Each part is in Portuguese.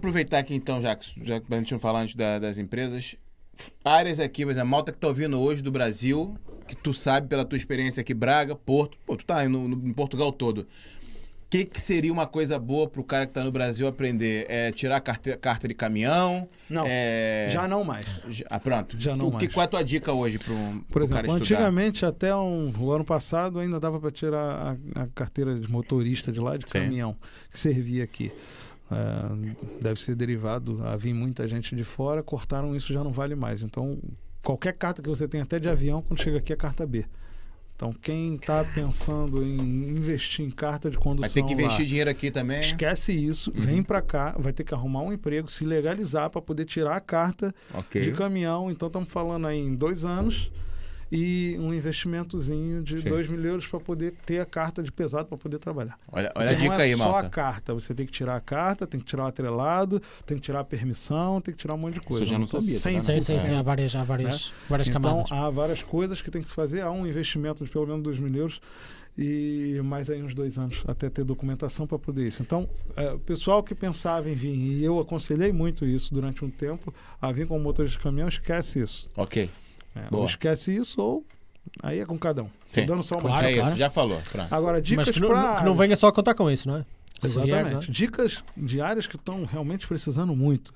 Aproveitar aqui então, já que, já que a gente não falado antes da, das empresas, áreas aqui, mas a malta que tá ouvindo hoje do Brasil, que tu sabe pela tua experiência aqui, Braga, Porto, pô, tu tá no, no, em Portugal todo. O que, que seria uma coisa boa pro cara que tá no Brasil aprender? É tirar a carteira, carta de caminhão? Não. É... Já não mais. Já, ah, pronto. Já não o que, mais. Qual é a tua dica hoje pro, Por exemplo, pro Antigamente, até um, o ano passado, ainda dava para tirar a, a, carteira de motorista de lá de Sim. caminhão, que servia aqui. Ah, deve ser derivado a vir muita gente de fora, cortaram isso já não vale mais. Então, qualquer carta que você tem, até de avião, quando chega aqui é carta B. Então, quem está pensando em investir em carta de condução. Vai ter que investir lá, dinheiro aqui também. Esquece isso, uhum. vem para cá, vai ter que arrumar um emprego, se legalizar para poder tirar a carta okay. de caminhão. Então, estamos falando aí em dois anos. Uhum e um investimentozinho de 2 mil euros para poder ter a carta de pesado para poder trabalhar. Olha, olha então, a dica não é aí, só a carta, você tem que tirar a carta, tem que tirar o atrelado, tem que tirar a permissão, tem que tirar um monte de coisa. Isso já não então, sabia. Tá sim, tá, né? sim, é. sim, há várias, há várias, né? várias então, camadas. Então há várias coisas que tem que se fazer, há um investimento de pelo menos 2 mil euros e mais aí uns dois anos até ter documentação para poder isso. Então, é, o pessoal que pensava em vir, e eu aconselhei muito isso durante um tempo, a vir com motor de caminhão, esquece isso. Ok. É, esquece isso ou aí é com cada um. Sim. dando só uma claro, dica. É isso, já falou. Pronto. Agora, dicas Mas que não, que não venha só contar com isso, não é? Exatamente. Vier, Dicas diárias que estão realmente precisando muito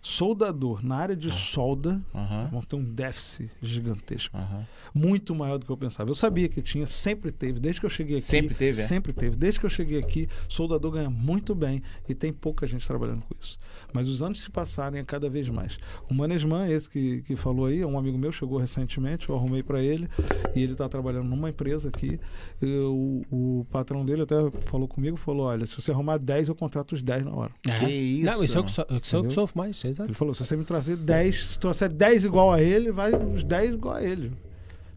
soldador na área de é. solda, uhum. vão ter um déficit gigantesco. Uhum. Muito maior do que eu pensava. Eu sabia que tinha, sempre teve, desde que eu cheguei aqui. Sempre teve? É? Sempre teve. Desde que eu cheguei aqui, soldador ganha muito bem e tem pouca gente trabalhando com isso. Mas os anos se passarem é cada vez mais. O Manesman, esse que, que falou aí, é um amigo meu, chegou recentemente, eu arrumei para ele e ele está trabalhando numa empresa aqui. Eu, o patrão dele até falou comigo, falou, olha, se você arrumar 10, eu contrato os 10 na hora. É. Que é. isso? Não, isso é o é que, sou que sofre mais exato. Ele falou: se você me trazer 10, se trouxer 10 igual a ele, vai uns 10 igual a ele.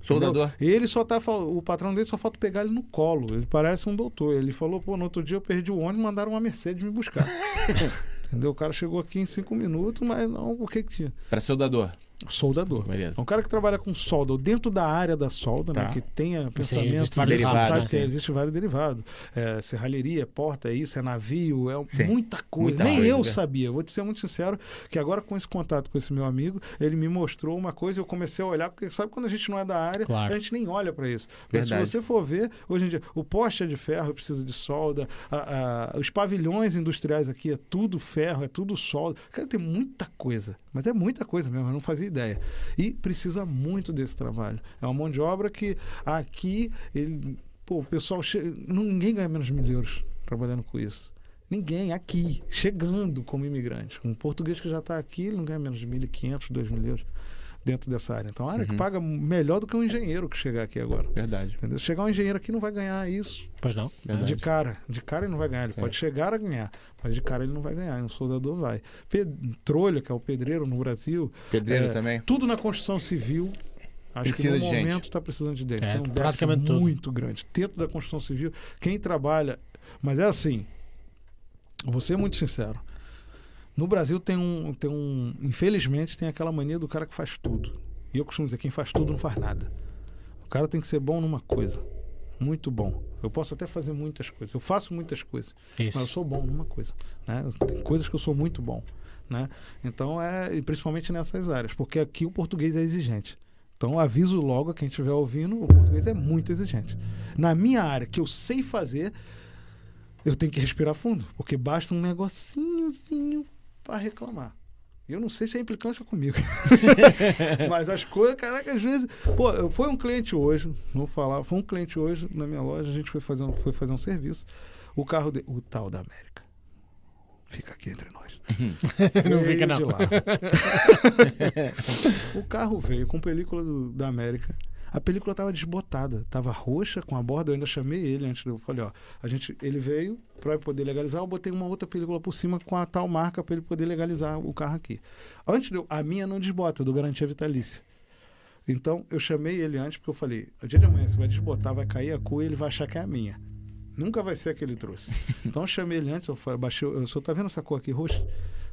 Soldador. Entendeu? Ele só tá. O patrão dele só falta pegar ele no colo. Ele parece um doutor. Ele falou, pô, no outro dia eu perdi o ônibus, mandaram uma Mercedes me buscar. Entendeu? O cara chegou aqui em cinco minutos, mas não, o que que tinha? Pra soldador. Soldador. Beleza. É um cara que trabalha com solda, ou dentro da área da solda, né, tá. né, que tenha pensamento. Sim, existe vários derivados. né? existe vários derivados. É, serralheria, porta, é isso, é navio, é Sim. muita coisa. Muita Nem coisa. eu né? sabia. Vou te ser muito sincero que agora com esse contato com esse meu amigo, ele me mostrou uma coisa e eu comecei a olhar, porque sabe quando a gente não é da área, claro. a gente nem olha para isso. Mas Verdade. se você for ver, hoje em dia, o poste é de ferro, precisa de solda, a, a, os pavilhões industriais aqui é tudo ferro, é tudo solda. Cara, tem muita coisa, mas é muita coisa mesmo. Eu não fazia ideia. E precisa muito desse trabalho. É uma mão de obra que aqui ele, pô, o pessoal chega, ninguém ganha menos mil euros trabalhando com isso. Ninguém aqui, chegando como imigrante. Um português que já está aqui, ele não ganha menos de 1.500, 2 mil euros dentro dessa área. Então, é a área uhum. que paga melhor do que um engenheiro que chegar aqui agora. Verdade. Entendeu? Se chegar um engenheiro aqui, não vai ganhar isso. Pois não. Verdade. De cara. De cara ele não vai ganhar. Ele é. pode chegar a ganhar, mas de cara ele não vai ganhar. Um soldador vai. Petrolha, que é o pedreiro no Brasil. Pedreiro é, também. Tudo na construção civil. Acho Precisa que no momento está precisando de dentro. É, Tem então, um praticamente muito grande. Dentro da construção civil, quem trabalha. Mas é assim, vou ser muito sincero. No Brasil tem um, tem um. Infelizmente, tem aquela mania do cara que faz tudo. E eu costumo dizer: quem faz tudo não faz nada. O cara tem que ser bom numa coisa. Muito bom. Eu posso até fazer muitas coisas. Eu faço muitas coisas. Isso. Mas eu sou bom numa coisa. Né? Tem coisas que eu sou muito bom. Né? Então, é principalmente nessas áreas, porque aqui o português é exigente. Então, aviso logo a quem estiver ouvindo, o português é muito exigente. Na minha área, que eu sei fazer, eu tenho que respirar fundo, porque basta um negocinhozinho para reclamar. Eu não sei se é implicância comigo. Mas as coisas, caraca, às vezes. Pô, foi um cliente hoje, vou falar, foi um cliente hoje na minha loja, a gente foi fazer um, foi fazer um serviço. O carro de, O tal da América. Fica aqui entre nós. não fica, não. o carro veio com película do, da América a película estava desbotada, estava roxa com a borda. Eu ainda chamei ele antes. Eu falei, ó, a gente, ele veio para poder legalizar. Eu botei uma outra película por cima com a tal marca para ele poder legalizar o carro aqui. Antes de eu, a minha não desbota, do garantia vitalícia. Então eu chamei ele antes porque eu falei, o dia de amanhã você vai desbotar, vai cair a cor, ele vai achar que é a minha. Nunca vai ser a que ele trouxe. Então eu chamei ele antes, eu falei, baixei, eu só tá vendo essa cor aqui roxa?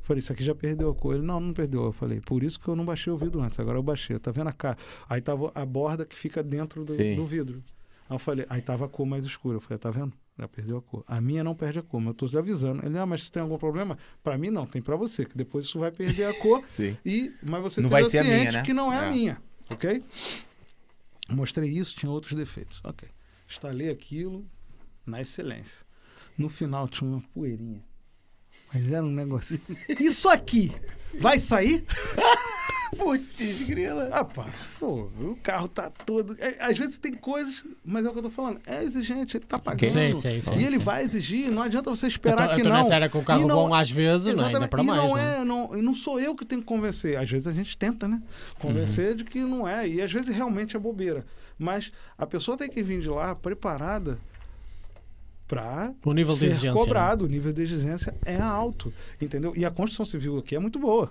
Falei, isso aqui já perdeu a cor. Ele, não, não perdeu. Eu falei, por isso que eu não baixei o vidro antes, agora eu baixei. Tá vendo a cara? Aí tava a borda que fica dentro do, do vidro. Aí eu falei, aí tava a cor mais escura. Eu falei, tá vendo? Já perdeu a cor. A minha não perde a cor, mas eu tô te avisando. Ele, ah, mas tem algum problema? Para mim não, tem para você, que depois isso vai perder a cor. Sim. E, mas você não vai ser a minha, né? que não é, é, a minha, ok? Mostrei isso, tinha outros defeitos. Ok. Instalei aquilo na excelência. No final tinha uma poeirinha. Mas era um negócio. Isso aqui vai sair? Putz, grila. o carro tá todo. É, às vezes tem coisas, mas é o que eu tô falando. É exigente, ele tá pagando. Sim, sim, sim, e ele vai exigir, não adianta você esperar eu tô, que eu tô não. Nessa era com o carro não, bom às vezes, né? Ainda pra e mais. Não, né? é, não, não sou eu que tenho que convencer. Às vezes a gente tenta, né? Convencer uhum. de que não é. E às vezes realmente é bobeira. Mas a pessoa tem que vir de lá preparada para o nível ser de exigência, cobrado, né? o nível de exigência é alto, entendeu? E a construção civil aqui é muito boa.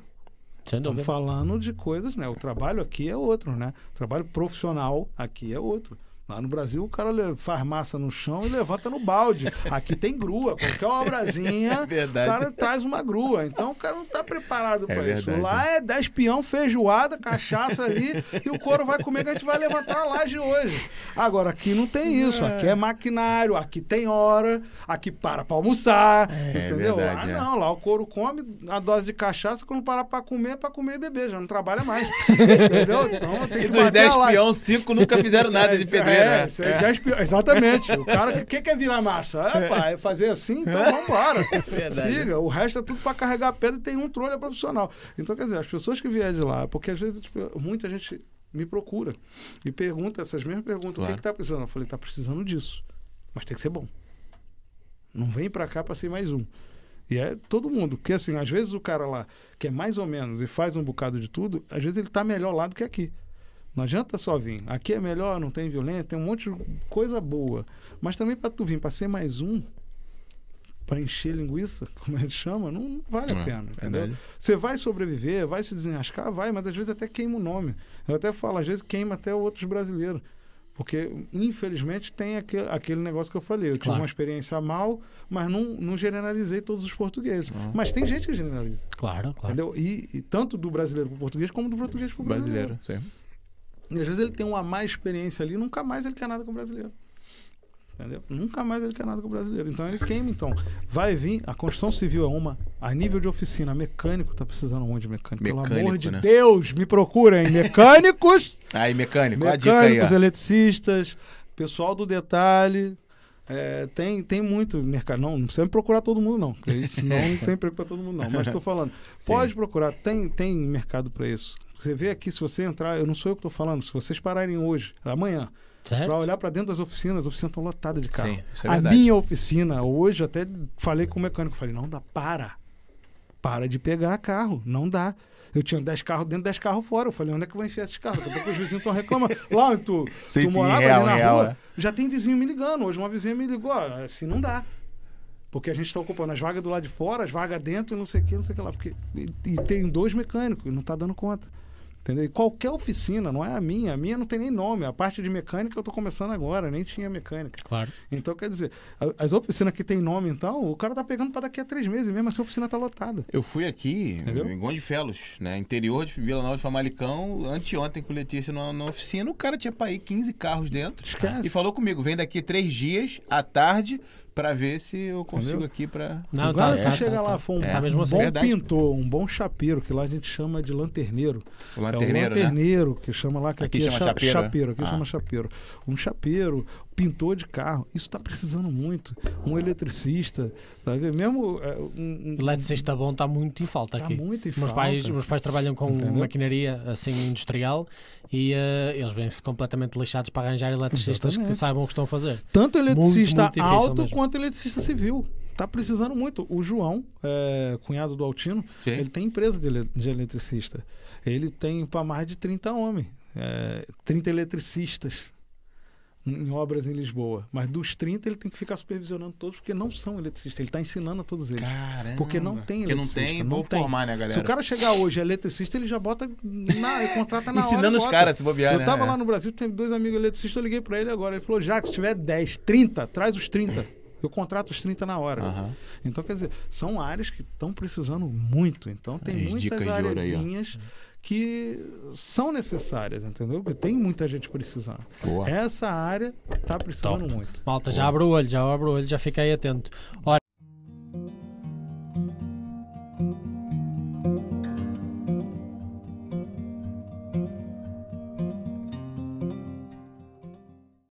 Estamos falando de coisas, né? O trabalho aqui é outro, né? O trabalho profissional aqui é outro. Lá ah, no Brasil, o cara faz massa no chão e levanta no balde. Aqui tem grua, qualquer obrazinha, é o cara traz uma grua. Então o cara não está preparado é para isso. Lá é 10 peão, feijoada, cachaça ali, e o couro vai comer que a gente vai levantar a laje hoje. Agora, aqui não tem isso. Aqui é maquinário, aqui tem hora, aqui para para almoçar, é, é entendeu? Ah, verdade, lá é. não, lá o couro come a dose de cachaça, quando parar para comer, é para comer e beber, já não trabalha mais. entendeu? Então tem que E dos 10 peão, 5 nunca fizeram é, nada de pedreiro. É, né? É, é. exatamente. O cara que, quer virar massa? Ah, é, pá, é fazer assim, então é. vamos embora. Siga. O resto é tudo para carregar pedra e tem um trolha profissional. Então, quer dizer, as pessoas que vierem de lá, porque às vezes tipo, muita gente me procura e pergunta essas mesmas perguntas: claro. o que está precisando? Eu falei, está precisando disso. Mas tem que ser bom. Não vem para cá para ser mais um. E é todo mundo. Porque, assim, às vezes o cara lá, que é mais ou menos e faz um bocado de tudo, às vezes ele está melhor lá do que aqui. Não adianta só vir. Aqui é melhor, não tem violência, tem um monte de coisa boa. Mas também para tu vir para ser mais um, para encher linguiça, como a gente chama, não vale a é, pena, é, entendeu? Você vai sobreviver, vai se desenrascar, vai, mas às vezes até queima o nome. Eu até falo, às vezes queima até outros brasileiros. Porque, infelizmente, tem aquele, aquele negócio que eu falei. Eu claro. tive uma experiência mal, mas não, não generalizei todos os portugueses. Ah. Mas tem gente que generaliza. Claro, claro. Entendeu? E, e tanto do brasileiro para o português, como do português para o brasileiro. Brasileiro, sim. E às vezes ele tem uma má experiência ali, nunca mais ele quer nada com o brasileiro. Entendeu? Nunca mais ele quer nada com o brasileiro. Então ele queima, então. Vai vir, a construção civil é uma, a nível de oficina, mecânico tá precisando um monte de mecânico. mecânico Pelo amor né? de Deus, me procurem, mecânicos. aí, mecânico, mecânicos, aí, eletricistas, pessoal do detalhe. É, tem, tem muito mercado. Não, não precisa procurar todo mundo, não. Não, não tem emprego para todo mundo, não. Mas estou falando. Pode Sim. procurar, tem, tem mercado para isso. Você vê aqui, se você entrar, eu não sou eu que estou falando, se vocês pararem hoje, amanhã, para olhar para dentro das oficinas, as oficinas estão tá lotadas de carro. Sim, é a minha oficina, hoje até falei com o mecânico, falei, não dá, para. Para de pegar carro, não dá. Eu tinha 10 carros dentro, 10 carros fora. Eu falei, onde é que eu vou enfiar esses carros? Daqui os vizinhos estão reclamando. Lá onde tu, sim, tu sim, morava real, ali na real, rua, é. já tem vizinho me ligando. Hoje uma vizinha me ligou, assim não dá. Porque a gente está ocupando as vagas do lado de fora, as vagas dentro e não sei o que, não sei o que lá. Porque, e, e tem dois mecânicos, não está dando conta. Entendeu? qualquer oficina, não é a minha, a minha não tem nem nome. A parte de mecânica eu estou começando agora, nem tinha mecânica. Claro. Então, quer dizer, as oficinas que tem nome, então, o cara tá pegando para daqui a três meses, mesmo assim a oficina tá lotada. Eu fui aqui Entendeu? em Gondifelos, né? Interior de Vila Nova de Famalicão, anteontem com o Letícia na, na oficina, o cara tinha para ir 15 carros dentro. Esquece. E falou comigo: vem daqui três dias, à tarde, para ver se eu consigo Entendeu? aqui para. Não, Agora tá, você tá, tá, lá, tá. for um, é, um assim. bom verdade, pintor, um bom chapeiro, que lá a gente chama de lanterneiro. O lanterneiro, é lanterneiro né? que chama lá, que aqui, aqui é chama é cha chapeiro. Né? chapeiro aqui ah. chama chapeiro. Um chapeiro, pintor de carro. Isso está precisando muito. Um eletricista, tá mesmo. É, um, um, eletricista bom está muito em falta tá aqui. Muito em meus falta. Pais, meus pais trabalham com Entendeu? maquinaria assim industrial e uh, eles vêm-se completamente lixados para arranjar eletricistas que saibam o que estão a fazer. Tanto eletricista muito, muito alto mesmo. quanto eletricista civil está precisando muito. O João, é, cunhado do Altino, Sim. ele tem empresa de, de eletricista. Ele tem para mais de 30 homens, é, 30 eletricistas em obras em Lisboa. Mas dos 30 ele tem que ficar supervisionando todos, porque não são eletricistas. Ele está ensinando a todos eles. Caramba. Porque não tem eletricista. Porque não tem, não vou tem. formar, né, galera? Se o cara chegar hoje é eletricista, ele já bota na, ele contrata na Ensinando hora, os caras se bobear, Eu estava né? lá no Brasil, tenho dois amigos eletricistas, eu liguei para ele agora. Ele falou, já que se tiver 10, 30, traz os 30. Eu contrato os 30 na hora. Uhum. Então, quer dizer, são áreas que estão precisando muito. Então, tem muitas arezinhas... Aí, que são necessárias, entendeu? Porque tem muita gente precisando. Boa. Essa área está precisando Top. muito. Malta, já abre o olho, já abre o olho, já fica aí atento. Olha,